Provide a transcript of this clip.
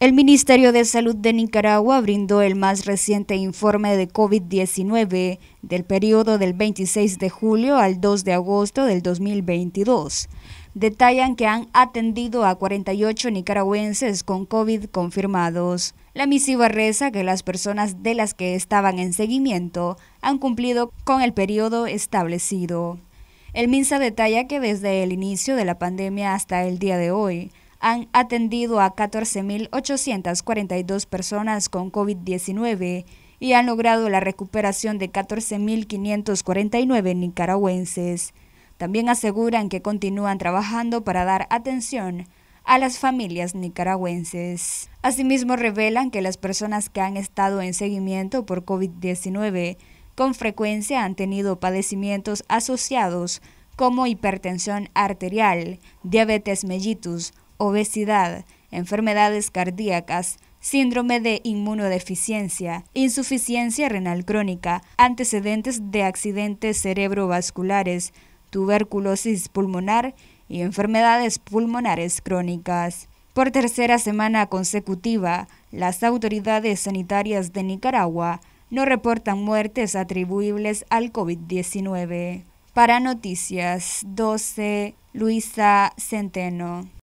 El Ministerio de Salud de Nicaragua brindó el más reciente informe de COVID-19 del periodo del 26 de julio al 2 de agosto del 2022. Detallan que han atendido a 48 nicaragüenses con COVID confirmados. La misiva reza que las personas de las que estaban en seguimiento han cumplido con el periodo establecido. El MINSA detalla que desde el inicio de la pandemia hasta el día de hoy, han atendido a 14.842 personas con COVID-19 y han logrado la recuperación de 14.549 nicaragüenses. También aseguran que continúan trabajando para dar atención a las familias nicaragüenses. Asimismo, revelan que las personas que han estado en seguimiento por COVID-19 con frecuencia han tenido padecimientos asociados como hipertensión arterial, diabetes mellitus, obesidad, enfermedades cardíacas, síndrome de inmunodeficiencia, insuficiencia renal crónica, antecedentes de accidentes cerebrovasculares, tuberculosis pulmonar y enfermedades pulmonares crónicas. Por tercera semana consecutiva, las autoridades sanitarias de Nicaragua no reportan muertes atribuibles al COVID-19. Para Noticias 12, Luisa Centeno.